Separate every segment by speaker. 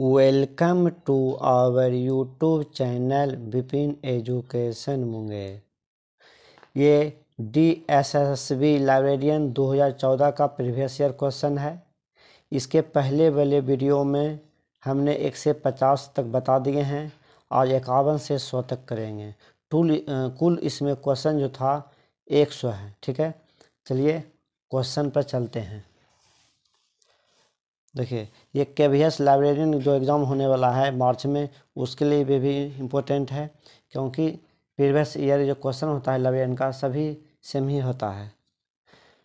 Speaker 1: welcome to our YouTube channel Vipin education Munger ये D S S B librarian 2014 का previous year question है इसके पहले वाले वीडियो में हमने एक से पचास तक बता दिए हैं और इक्यावन से सौ तक करेंगे टूल कुल इसमें क्वेश्चन जो था एक सौ है ठीक है चलिए क्वेश्चन पर चलते हैं देखिए ये के वी एस लाइब्रेरियन जो एग्ज़ाम होने वाला है मार्च में उसके लिए भी भी इम्पोर्टेंट है क्योंकि प्रीवियस ईयर जो क्वेश्चन होता है लाइब्रेरियन का सभी सेम ही होता है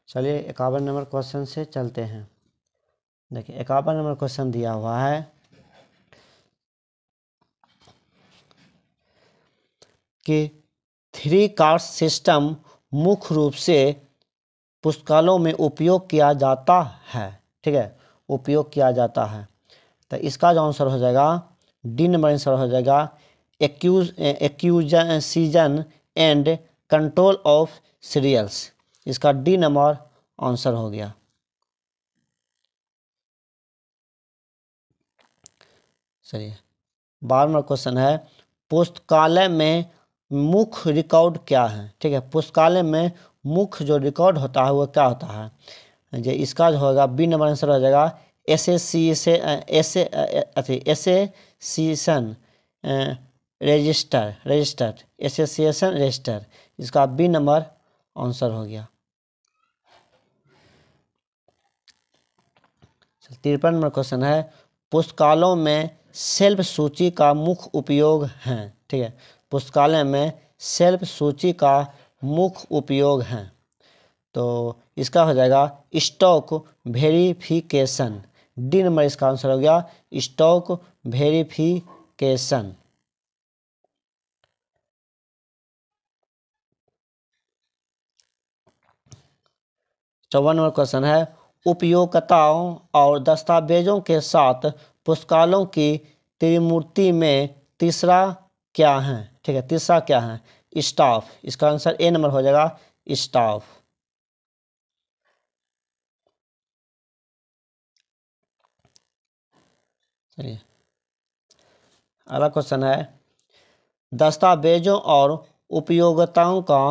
Speaker 1: चलिए इक्यावन नंबर क्वेश्चन से चलते हैं देखिए इक्यावन नंबर क्वेश्चन दिया हुआ है कि थ्री कार्ड सिस्टम मुख्य रूप से पुस्तकालयों में उपयोग किया जाता है ठीक है उपयोग किया जाता है तो इसका जो आंसर हो जाएगा डी नंबर आंसर हो जाएगा acquisition and control of serials इसका डी नंबर आंसर हो गया चलिए बारह नंबर क्वेश्चन है पुस्तकालय में मुख्य रिकॉर्ड क्या है ठीक है पुस्तकालय में मुख्य जो रिकॉर्ड होता है वो क्या होता है जो इसका जो होगा बी नंबर आंसर हो जाएगा सी से एसे अथी सन रजिस्टर रजिस्टर्ड एसोसिएशन रजिस्टर इसका बी नंबर आंसर हो गया तिरपन नंबर क्वेश्चन है पुस्तकालयों में सेल्फ सूची का मुख्य उपयोग है ठीक है पुस्तकालय में सेल्फ सूची का मुख्य उपयोग है तो इसका हो जाएगा स्टॉक वेरीफिकेशन डी नंबर इसका आंसर हो गया स्टॉक वेरीफिकेशन चौवन नंबर क्वेश्चन है उपयोगकताओं और दस्तावेजों के साथ पुस्तकालों की त्रिमूर्ति में तीसरा क्या है ठीक है तीसरा क्या है स्टाफ इसका आंसर ए नंबर हो जाएगा स्टाफ चलिए अगला क्वेश्चन है दस्तावेजों और उपयोगिताओं का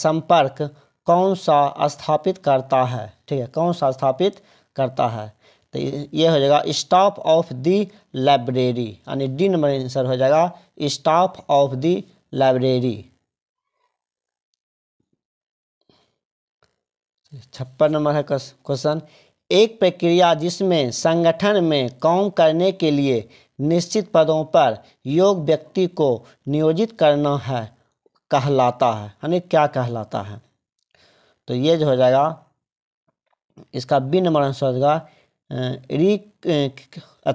Speaker 1: संपर्क कौन सा स्थापित करता है ठीक है कौन सा स्थापित करता है तो ये हो जाएगा स्टाफ ऑफ दी लाइब्रेरी यानी डी नंबर आंसर हो जाएगा स्टाफ ऑफ दी लाइब्रेरी छप्पन नंबर है क्वेश्चन एक प्रक्रिया जिसमें संगठन में काम करने के लिए निश्चित पदों पर योग व्यक्ति को नियोजित करना है कहलाता है यानी क्या कहलाता है तो ये जो हो जाएगा इसका बी नंबर आंसर हो जाएगा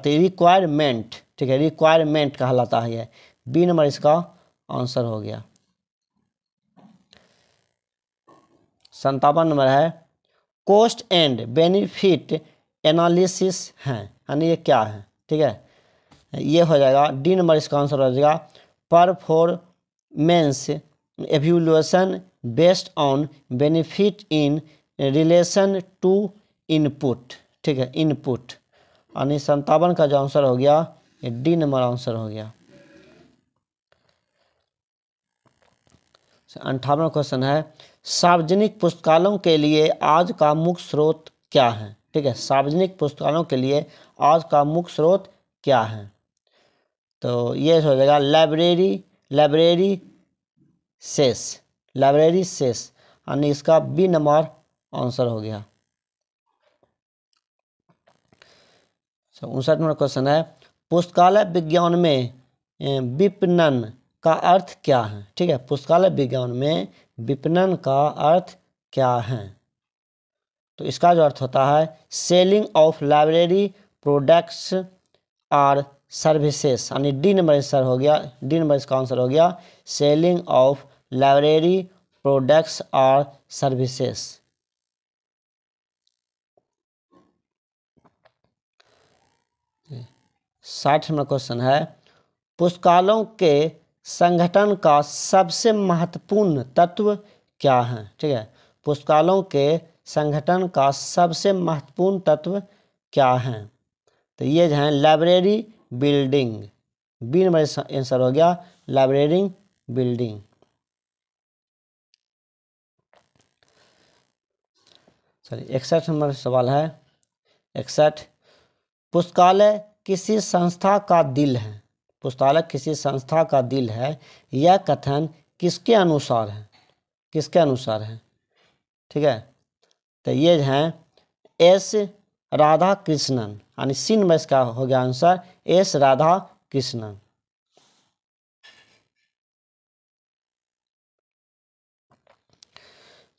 Speaker 1: रिक्वायरमेंट ठीक है रिक्वायरमेंट कहलाता है ये बी नंबर इसका आंसर हो गया संतावन नंबर है कॉस्ट एंड बेनिफिट एनालिसिस हैं यानी ये क्या है ठीक है ये हो जाएगा डी नंबर इसका आंसर हो जाएगा performance evaluation based on benefit in relation to input ठीक है इनपुट यानी संतावन का जो आंसर हो गया ये डी नंबर आंसर हो गया अंठावन क्वेश्चन है सार्वजनिक पुस्तकालयों के लिए आज का मुख्य स्रोत क्या है ठीक है सार्वजनिक पुस्तकालयों के लिए आज का मुख्य स्रोत क्या है तो ये हो जाएगा library library cess library cess यानी इसका बी नंबर आंसर हो गया उनसठ नंबर क्वेश्चन है पुस्तकालय विज्ञान में विपणन का अर्थ क्या है ठीक है पुस्तकालय विज्ञान में विपणन का अर्थ क्या है तो इसका जो अर्थ होता है selling of library products or services यानी डी नंबर आंसर हो गया डी नंबर इसका आंसर हो गया selling of library products or services साठ नंबर क्वेश्चन है पुस्तकालयों के संगठन का सबसे महत्वपूर्ण तत्व क्या है ठीक है पुस्तकालयों के संगठन का सबसे महत्वपूर्ण तत्व क्या है तो ये जो है library building B number answer हो गया लाइब्रेरी बिल्डिंग सॉरी इकसठ नंबर सवाल है इकसठ पुस्तकालय किसी संस्था का दिल है पुस्तालक किसी संस्था का दिल है यह कथन किसके अनुसार है किसके अनुसार है ठीक है तो ये हैं एस राधा कृष्णन यानी सिन में इसका हो गया आंसर एस राधा कृष्णन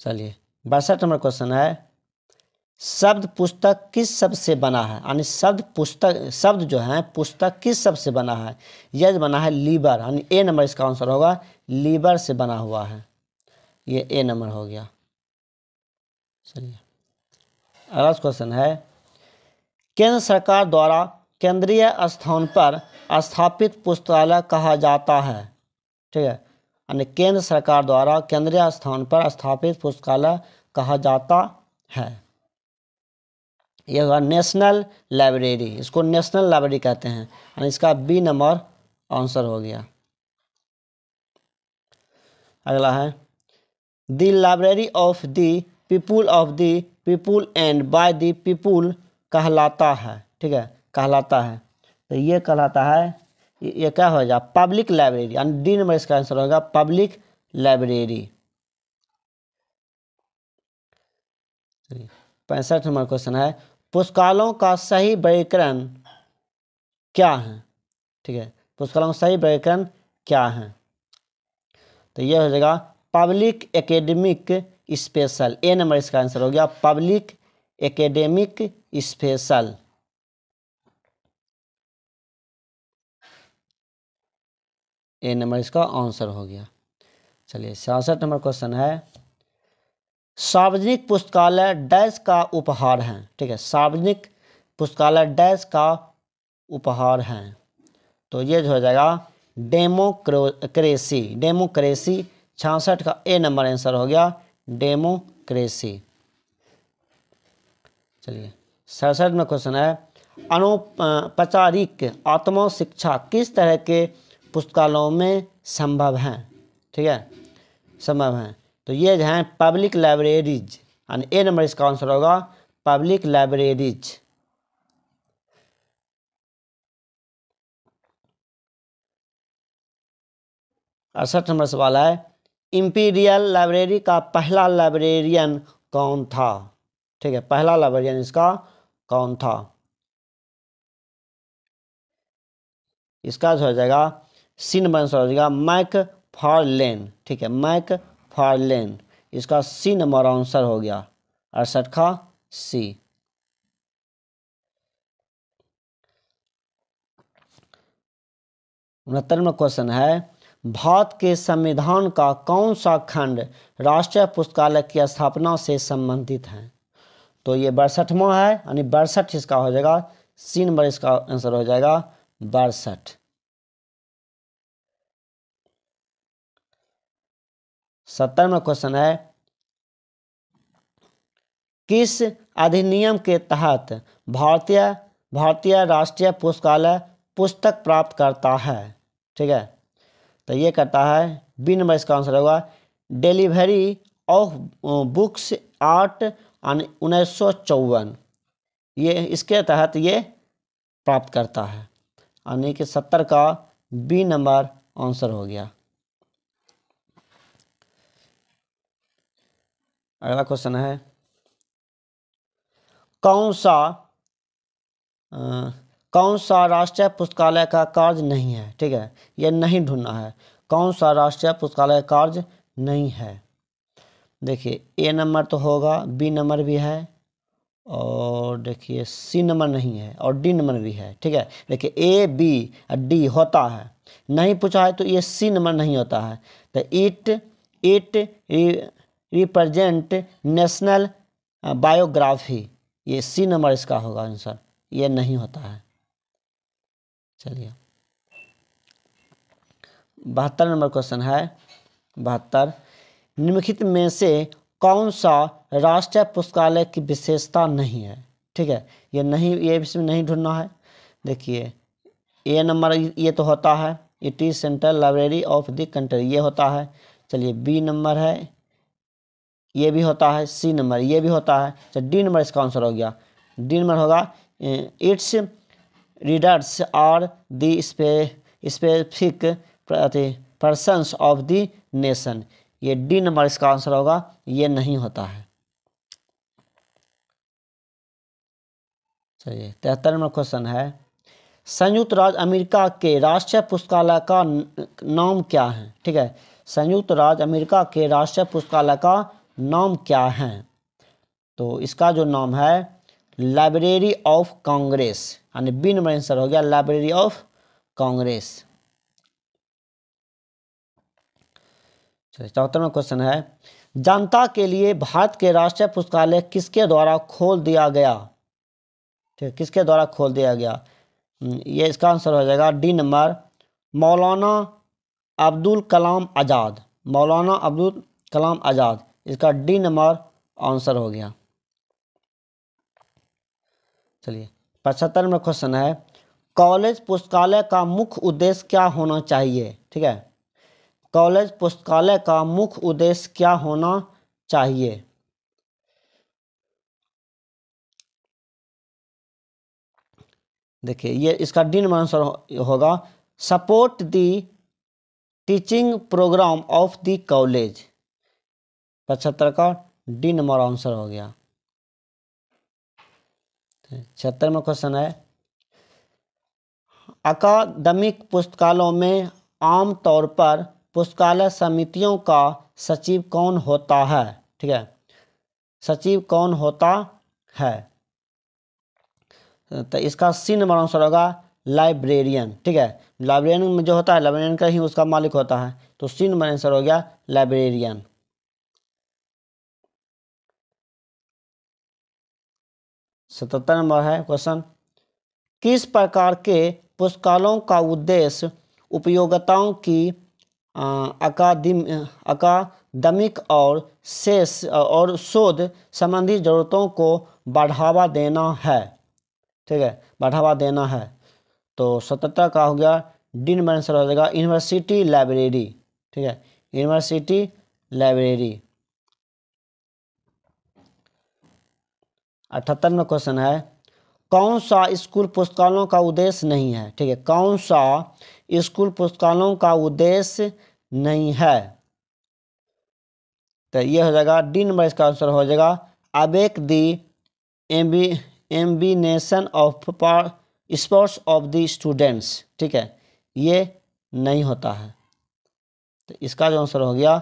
Speaker 1: चलिए बासठ नंबर क्वेश्चन है शब्द पुस्तक किस शब्द से बना है यानी शब्द पुस्तक शब्द जो है पुस्तक किस शब्द से बना है यह बना है लीबर यानी ए नंबर इसका आंसर होगा लीबर से बना हुआ है ये ए नंबर हो गया चलिए अगला क्वेश्चन है केंद्र सरकार द्वारा केंद्रीय स्थान पर स्थापित पुस्तकालय कहा जाता है ठीक है यानी केंद्र सरकार द्वारा केंद्रीय स्थान पर स्थापित पुस्तकालय कहा जाता है ये होगा नेशनल लाइब्रेरी इसको नेशनल लाइब्रेरी कहते हैं और इसका बी नंबर आंसर हो गया अगला है the library of the people of the people and by the people कहलाता है ठीक है कहलाता है तो ये कहलाता है ये क्या हो जाएगा पब्लिक लाइब्रेरी यानी डी नंबर इसका आंसर होगा पब्लिक लाइब्रेरी पैंसठ नंबर क्वेश्चन है पुस्तकालों का सही वर्गीकरण क्या है ठीक है पुस्तकालों का सही वर्गीकरण क्या है तो यह हो जाएगा public academic special A number इसका आंसर हो गया public academic special A number इसका आंसर हो गया चलिए छियासठ नंबर क्वेश्चन है सार्वजनिक पुस्तकालय डैश का उपहार है ठीक है सार्वजनिक पुस्तकालय डैश का उपहार है तो ये जो हो जाएगा डेमोक्रेसी डेमोक्रेसी छियासठ का ए नंबर आंसर हो गया डेमोक्रेसी चलिए सड़सठ में क्वेश्चन है अनौपचारिक आत्मशिक्षा किस तरह के पुस्तकालयों में संभव हैं ठीक है संभव हैं तो ये है पब्लिक लाइब्रेरीज यानी ए नंबर इसका आंसर होगा पब्लिक लाइब्रेरीज अड़सठ नंबर सवाल है इम्पीरियल लाइब्रेरी का पहला लाइब्रेरियन कौन था ठीक है पहला लाइब्रेरियन इसका कौन था इसका जो हो जाएगा नंबर आंसर हो जाएगा मैक फॉर लेन ठीक है मैक फाइलेन इसका सी नंबर आंसर हो गया अड़सठ खा सी उनहत्तरवा क्वेश्चन है भारत के संविधान का कौन सा खंड राष्ट्रीय पुस्तकालय की स्थापना से संबंधित है तो ये बड़सठवा है यानी बड़सठ इसका हो जाएगा सी नंबर इसका आंसर हो जाएगा बड़सठ सत्तरवा क्वेश्चन है किस अधिनियम के तहत भारतीय भारतीय राष्ट्रीय पुस्तकालय पुस्तक प्राप्त करता है ठीक है तो ये करता है बी नंबर इसका आंसर होगा डिलीवरी ऑफ बुक्स आर्ट उन्नीस ये इसके तहत ये प्राप्त करता है यानी कि सत्तर का बी नंबर आंसर हो गया अगला क्वेश्चन है कौन सा आ, कौन सा राष्ट्रीय पुस्तकालय का कार्य नहीं है ठीक है यह नहीं ढूंढना है कौन सा राष्ट्रीय पुस्तकालय कार्य नहीं है देखिए ए नंबर तो होगा बी नंबर भी है और देखिए सी नंबर नहीं है और डी नंबर भी है ठीक है देखिए ए बी डी होता है नहीं पूछा है तो ये सी नंबर नहीं होता है तो it it represent national biography ये सी नंबर इसका होगा आंसर ये नहीं होता है चलिए बहत्तर नंबर क्वेश्चन है बहत्तर निम्नलिखित में से कौन सा राष्ट्रीय पुस्तकालय की विशेषता नहीं है ठीक है ये नहीं ये इसमें नहीं ढूंढना है देखिए ए नंबर ये तो होता है it is central library of the country ये होता है चलिए बी नंबर है ये भी होता है सी नंबर ये भी होता है तो डी नंबर इसका आंसर हो गया डी नंबर होगा it's readers are the specific persons of the nation ये डी नंबर इसका आंसर होगा ये नहीं होता है चलिए तिहत्तर नंबर क्वेश्चन है संयुक्त राज्य अमेरिका के राष्ट्रीय पुस्तकालय का नाम क्या है ठीक है संयुक्त राज्य अमेरिका के राष्ट्रीय पुस्तकालय का नाम क्या हैं तो इसका जो नाम है लाइब्रेरी ऑफ कांग्रेस यानी बी नंबर आंसर हो गया लाइब्रेरी ऑफ कांग्रेस चलिए क्वेश्चन है जनता के लिए भारत के राष्ट्रीय पुस्तकालय किसके द्वारा खोल दिया गया ठीक है किसके द्वारा खोल दिया गया हम्म, ये इसका आंसर हो जाएगा डी नंबर मौलाना अब्दुल कलाम आज़ाद मौलाना अब्दुल कलाम आज़ाद इसका डी नंबर आंसर हो गया चलिए पचहत्तर में क्वेश्चन है कॉलेज पुस्तकालय का मुख्य उद्देश्य क्या होना चाहिए ठीक है कॉलेज पुस्तकालय का मुख्य उद्देश्य क्या होना चाहिए देखिए ये इसका डी नंबर आंसर होगा support the teaching programme of the college पचहत्तर का डी नंबर आंसर हो गया छिहत्तर में क्वेश्चन है अकादमिक पुस्तकालयों में आमतौर पर पुस्तकालय समितियों का सचिव कौन होता है ठीक है सचिव कौन होता है तो इसका सी नंबर आंसर होगा लाइब्रेरियन ठीक है लाइब्रेरियन में जो होता है लाइब्रेरियन का ही उसका मालिक होता है तो सी नंबर आंसर हो गया लाइब्रेरियन सतहत्तर नंबर है क्वेश्चन किस प्रकार के पुस्तकालयों का उद्देश्य उपयोगिताओं की अकादमिक और शेष और शोध संबंधी ज़रूरतों को बढ़ावा देना है ठीक है बढ़ावा देना है तो सतहत्तर का हो गया डी नंबर आंसर हो जाएगा यूनिवर्सिटी लाइब्रेरी ठीक है यूनिवर्सिटी लाइब्रेरी अठहत्तरवा क्वेश्चन है कौन सा स्कूल पुस्तकालयों का उद्देश्य नहीं है ठीक है कौन सा स्कूल पुस्तकालयों का उद्देश्य नहीं है तो ये हो जाएगा डी नंबर इसका आंसर हो जाएगा अबेक दी एम्बी एम्बिनेशन of sports of the students ठीक है ये नहीं होता है तो इसका जो आंसर हो गया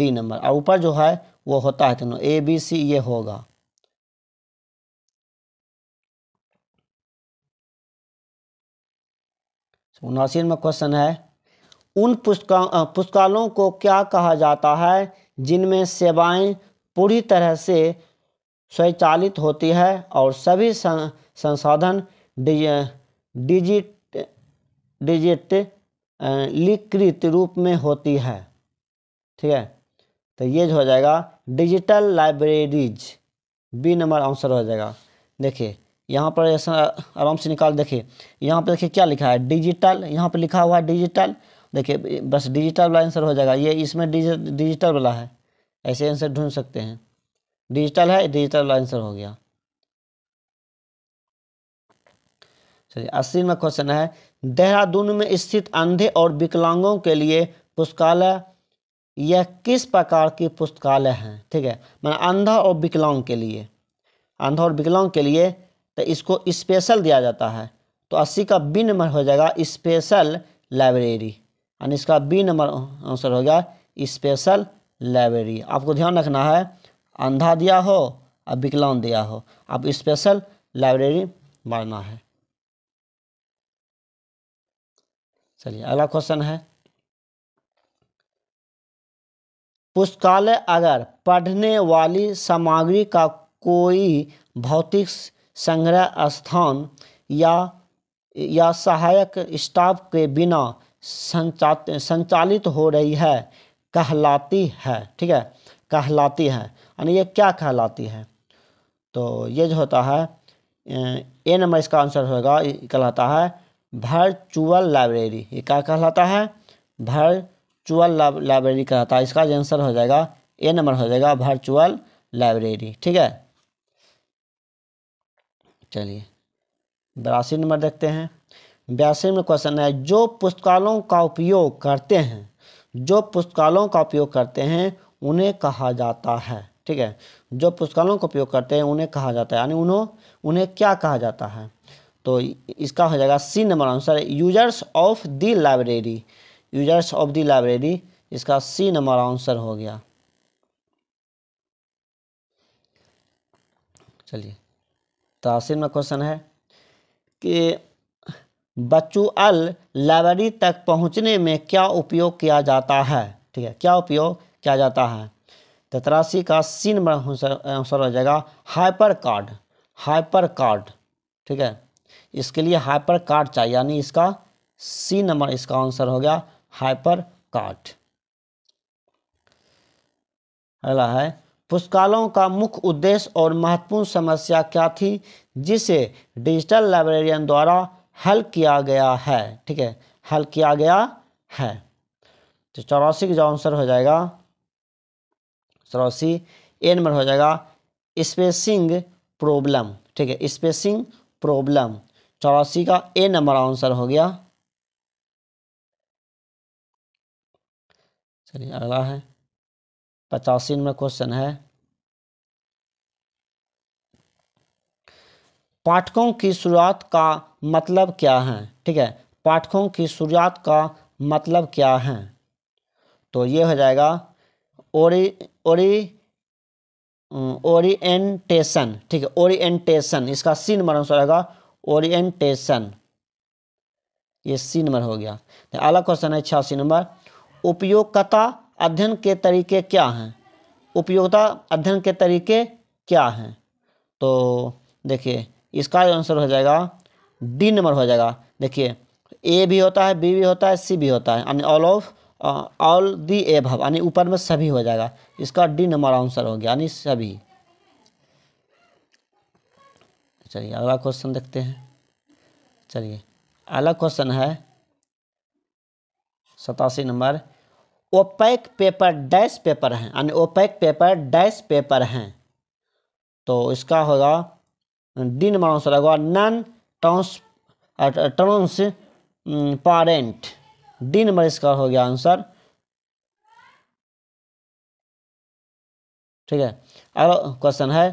Speaker 1: डी नंबर और ऊपर जो है वो होता है तीनों ए बी सी ये होगा उनासी नंबर क्वेश्चन है उन पुस्तका पुस्तकालयों को क्या कहा जाता है जिनमें सेवाएं पूरी तरह से स्वचालित होती है और सभी संसाधन डिजिट डिजिट लिकृत रूप में होती है ठीक है तो ये जो हो जाएगा digital libraries B number answer हो जाएगा देखिए यहाँ पर ऐसा आराम से निकाल देखिए यहाँ पर देखिए क्या लिखा है डिजिटल यहाँ पर लिखा हुआ है डिजिटल देखिए बस डिजिटल वाला आंसर हो जाएगा ये इसमें डिजिटल वाला है ऐसे आंसर ढूंढ सकते हैं डिजिटल है डिजिटल वाला आंसर हो गया चलिए अस्सी में क्वेश्चन है देहरादून में स्थित अंधे और विकलांगों के लिए पुस्तकालय यह किस प्रकार की पुस्तकालय है ठीक है मैं अंधा और विकलांग के लिए अंधा और विकलांग के लिए तो इसको स्पेशल दिया जाता है तो अस्सी का बी नंबर हो जाएगा स्पेशल लाइब्रेरी यानी इसका बी नंबर आंसर हो गया स्पेशल लाइब्रेरी आपको ध्यान रखना है अंधा दिया हो और विकलांग दिया हो अब स्पेशल लाइब्रेरी मारना है चलिए अगला क्वेश्चन है पुस्तकालय अगर पढ़ने वाली सामग्री का कोई भौतिक संग्रह स्थान या या सहायक स्टाफ के बिना संचालित हो रही है कहलाती है ठीक है कहलाती है यानी ये क्या कहलाती है तो ये जो होता है ए नंबर इसका आंसर होगा कहलाता है वर्चुअल लाइब्रेरी ये क्या कहलाता है वर्चुअल लाइब्रेरी कहलाता है इसका आंसर हो जाएगा ए नंबर हो जाएगा वर्चुअल लाइब्रेरी ठीक है चलिए बयासी नंबर देखते हैं बयासी में क्वेश्चन है जो पुस्तकालयों का उपयोग करते हैं जो पुस्तकालयों का उपयोग करते हैं उन्हें कहा जाता है ठीक है जो पुस्तकालयों का उपयोग करते हैं उन्हें कहा जाता है यानी उन्हों उन्हें क्या कहा जाता है तो इसका हो जाएगा C number answer users of the library users of the library इसका सी नंबर आंसर हो गया चलिए तो ऑप्शन में क्वेश्चन है कि बच्चू अल लाइब्रेरी तक पहुंचने में क्या उपयोग किया जाता है ठीक है क्या उपयोग किया जाता है तो तिरासी का सी नंबर आंसर हो जाएगा हाइपर कार्ड हाइपर कार्ड ठीक है इसके लिए हाइपर कार्ड चाहिए यानी इसका सी नंबर इसका आंसर हो गया हाइपर कार्ड अगला है पुस्तकालयों का मुख्य उद्देश्य और महत्वपूर्ण समस्या क्या थी जिसे डिजिटल लाइब्रेरियन द्वारा हल किया गया है ठीक है हल किया गया है तो चौरासी का जो आंसर हो जाएगा चौरासी ए नंबर हो जाएगा स्पेसिंग प्रॉब्लम ठीक है स्पेसिंग प्रॉब्लम चौरासी का ए नंबर आंसर हो गया चलिए अगला है पचासी नंबर क्वेश्चन है पाठकों की शुरुआत का मतलब क्या है ठीक है पाठकों की शुरुआत का मतलब क्या है तो ये हो जाएगा ओरी ओरी ओरिएंटेशन ठीक है ओरिएंटेशन इसका सी नंबर आंसर रहेगा ओरिएंटेशन ये सी नंबर हो गया तो अगला क्वेश्चन है छियासी नंबर उपयोगकर्ता अध्ययन के तरीके क्या हैं उपयोगिता अध्ययन के तरीके क्या हैं तो देखिए इसका आंसर हो जाएगा डी नंबर हो जाएगा देखिए ए भी होता है बी भी होता है सी भी होता है यानी all of all the above यानी ऊपर में सभी हो जाएगा इसका डी नंबर आंसर हो गया यानी सभी चलिए अगला क्वेश्चन देखते हैं चलिए अगला क्वेश्चन है सतासी number OPAC paper dash paper हैं यानी ओपैक पेपर डैश पेपर हैं तो इसका होगा दिन नंबर आंसर होगा non trans transparent D number इसका हो गया आंसर ठीक है अगला क्वेश्चन है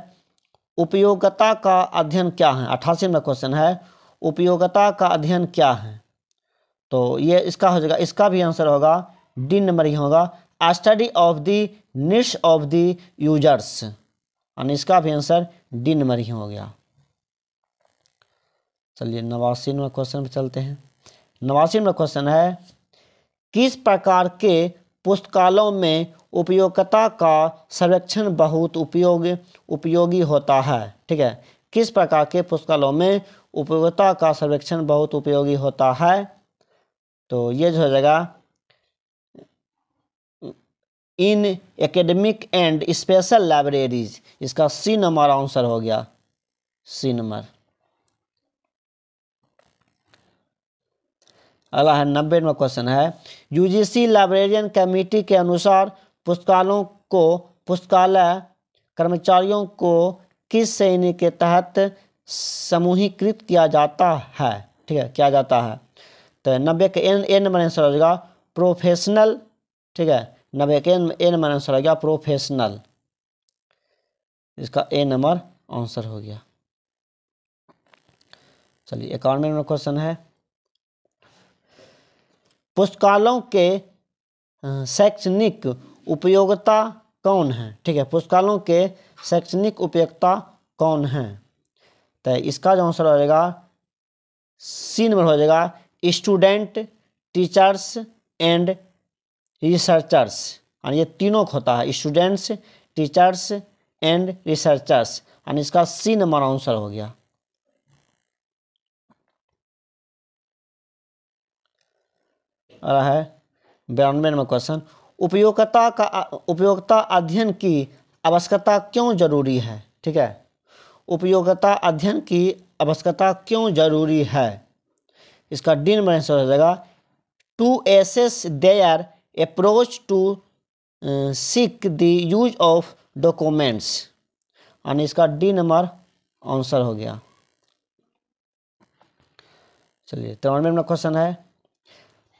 Speaker 1: उपयोगिता का अध्ययन क्या है अठासी नंबर क्वेश्चन है उपयोगिता का अध्ययन क्या है तो ये इसका हो जाएगा इसका भी आंसर होगा डी नंबर यहाँ होगा स्टडी ऑफ दी निश ऑफ दी यूजर्स यानी इसका भी आंसर डी नंबर ही हो गया चलिए नवासी नंबर क्वेश्चन पर चलते हैं नवासी नंबर क्वेश्चन है किस प्रकार के पुस्तकालयों में उपयोगिता का सर्वेक्षण बहुत उपयोग उपयोगी होता है ठीक है किस प्रकार के पुस्तकालयों में उपयोगिता का सर्वेक्षण बहुत उपयोगी होता है तो ये जो हो जाएगा in academic and special libraries इसका सी नंबर आंसर हो गया सी नंबर अगला है नब्बे नंबर क्वेश्चन है यूजीसी लाइब्रेरियन कमेटी के अनुसार पुस्तकालयों को पुस्तकालय कर्मचारियों को किस श्रेणी के तहत समूहीकृत किया जाता है ठीक है किया जाता है तो नब्बे का एन एन नंबर आंसर हो जाएगा प्रोफेशनल ठीक है नब्बे ए नंबर आंसर आ गया प्रोफेशनल इसका ए नंबर आंसर हो गया चलिए इक्यानवे नंबर क्वेश्चन है पुस्तकालयों के शैक्षणिक उपयोगिता कौन है ठीक है पुस्तकालयों के शैक्षणिक उपयोगिता कौन है तो इसका जो आंसर हो जाएगा सी नंबर हो जाएगा स्टूडेंट टीचर्स एंड रिसर्चर्स यानी ये तीनों होता है स्टूडेंट्स टीचर्स एंड रिसर्चर्स यानी इसका सी नंबर आंसर हो गया रहा है बयानवे नंबर क्वेश्चन उपयोगिता का उपयोगिता अध्ययन की आवश्यकता क्यों जरूरी है ठीक है उपयोगिता अध्ययन की आवश्यकता क्यों जरूरी है इसका डी नंबर आंसर हो जाएगा to assess their approach to uh, seek the use of documents यानी इसका डी नंबर आंसर हो गया चलिए तिरानवे नंबर क्वेश्चन है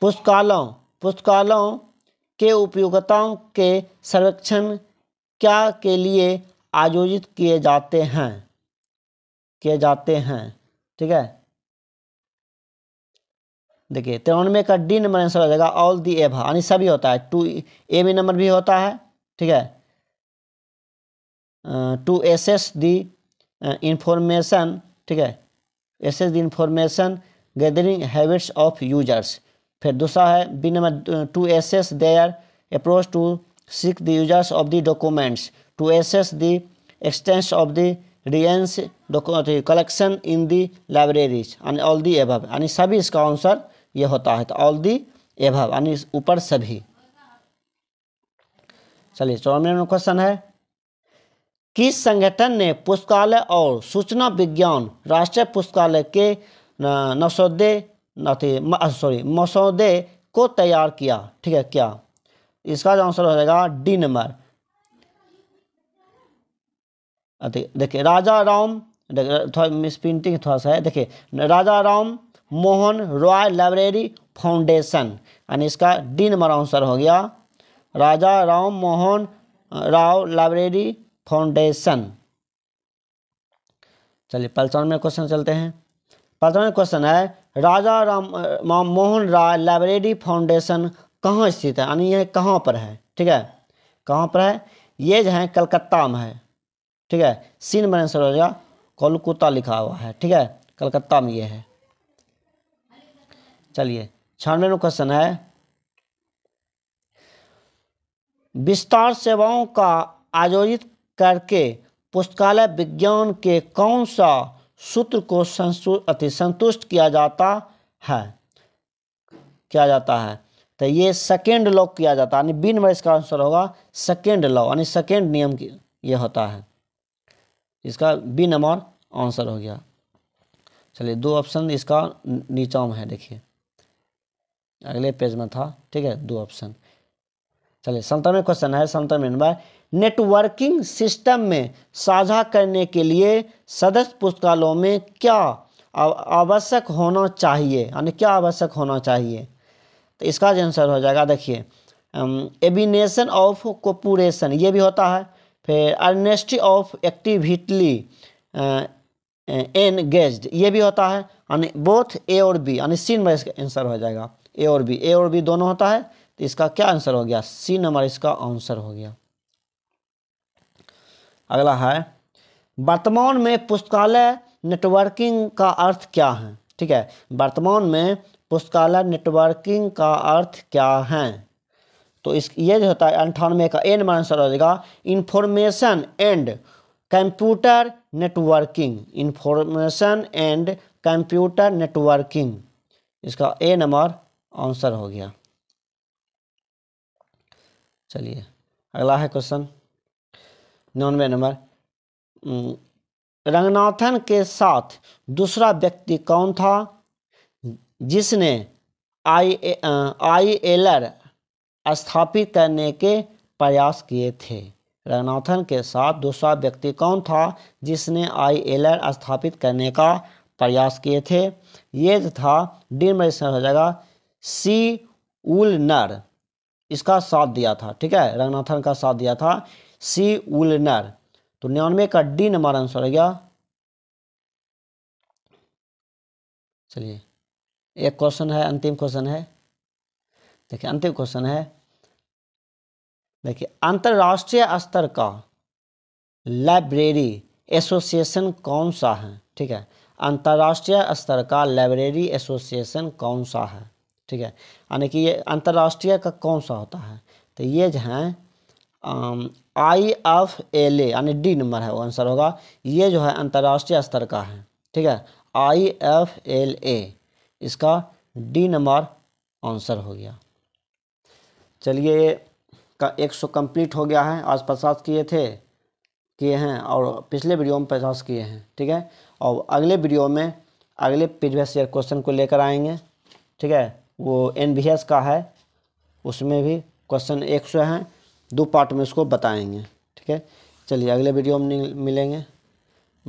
Speaker 1: पुस्तकालयों पुस्तकालयों के उपयोगिताओं के सर्वेक्षण क्या के लिए आयोजित किए जाते हैं किए जाते हैं ठीक है देखिए तिरानवे का डी नंबर आंसर हो जाएगा ऑल दी एभा यानी सभी होता है टू ए बी नंबर भी होता है ठीक है to assess the information ठीक है assess the information gathering habits of users फिर दूसरा है B number to assess their approach to seek the users of the documents to assess the extents of the resource collection in the libraries and all the above यानी सभी इसका answer ये होता है तो all the above यानी ऊपर सभी चलिए चौदह में क्वेश्चन है किस संगठन ने पुस्तकालय और सूचना विज्ञान राष्ट्रीय पुस्तकालय के नसौदे सॉरी मसौदे को तैयार किया ठीक है क्या इसका जो आंसर हो जाएगा डी नंबर देखिए राजा राम थोड़ा मिस प्रिंटिंग थोड़ा सा है देखिए राजा राम मोहन रॉय लाइब्रेरी फाउंडेशन यानी इसका डी नंबर आंसर हो गया राजा राम मोहन राव लाइब्रेरी फाउंडेशन चलिए पलचन में क्वेश्चन चलते हैं पलचन में क्वेश्चन है राजा राम मोहन राय लाइब्रेरी फाउंडेशन कहाँ स्थित है यानी यह कहाँ पर है ठीक है कहाँ पर है ये जो है कलकत्ता में है ठीक है सीन बने सर हो जाएगा कोलकाता लिखा हुआ है ठीक है कलकत्ता में ये है चलिए छानवे क्वेश्चन है विस्तार सेवाओं का आयोजित करके पुस्तकालय विज्ञान के कौन सा सूत्र को अति संतुष्ट किया जाता है किया जाता है तो ये सेकेंड लॉ किया जाता है यानी बी नंबर इसका आंसर होगा सेकेंड लॉ यानी सेकेंड नियम की ये होता है इसका बी नंबर आंसर हो गया चलिए दो ऑप्शन इसका नीचा में है देखिए अगले पेज में था ठीक है दो ऑप्शन चलिए सत्रहवें क्वेश्चन है सत्रहवें नंबर नेटवर्किंग सिस्टम में साझा करने के लिए सदस्य पुस्तकालयों में क्या आवश्यक होना चाहिए यानी क्या आवश्यक होना चाहिए तो इसका जो आंसर हो जाएगा देखिए एबिनेशन ऑफ कोपोरेशन ये भी होता है फिर अर्नेस्टी ऑफ एक्टिविटली एनगेज ये भी होता है यानी बोथ ए और बी यानी सीन वाइज आंसर हो जाएगा ए और बी ए और बी दोनों होता है तो इसका क्या आंसर हो गया सी नंबर इसका आंसर हो गया अगला है वर्तमान में पुस्तकालय नेटवर्किंग का अर्थ क्या है ठीक है वर्तमान में पुस्तकालय नेटवर्किंग का अर्थ क्या है तो इस ये जो होता है अंठानवे का ए नंबर आंसर हो जाएगा information and computer networking information and computer networking इसका ए नंबर आंसर हो गया चलिए अगला है क्वेश्चन नौनवे नंबर रंगनाथन के साथ दूसरा व्यक्ति कौन था जिसने आई ए, आई एलर स्थापित करने के प्रयास किए थे रंगनाथन के साथ दूसरा व्यक्ति कौन था जिसने आई एलर स्थापित करने का प्रयास किए थे ये था डी में हो जाएगा सी उलनर इसका साथ दिया था ठीक है रंगनाथन का साथ दिया था सी उलनर तो निन्यानवे का डी नंबर आंसर हो गया चलिए एक क्वेश्चन है अंतिम क्वेश्चन है देखिए अंतिम क्वेश्चन है देखिए अंतर्राष्ट्रीय स्तर का लाइब्रेरी एसोसिएशन कौन सा है ठीक है अंतर्राष्ट्रीय स्तर का लाइब्रेरी एसोसिएशन कौन सा है ठीक है यानी कि ये अंतर्राष्ट्रीय का कौन सा होता है तो ये जो हैं आई एफ एल ए यानी डी नंबर है वो आंसर होगा ये जो है अंतर्राष्ट्रीय स्तर का है ठीक है आई एफ एल ए इसका डी नंबर आंसर हो गया चलिए का एक सौ कम्प्लीट हो गया है आज पचास किए थे किए हैं और पिछले वीडियो में पचास किए हैं ठीक है और अगले वीडियो में अगले प्रीवियस ईयर क्वेश्चन को लेकर आएंगे ठीक है वो एन का है उसमें भी क्वेश्चन एक सौ हैं दो पार्ट में उसको बताएंगे ठीक है चलिए अगले वीडियो में मिलेंगे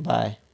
Speaker 1: बाय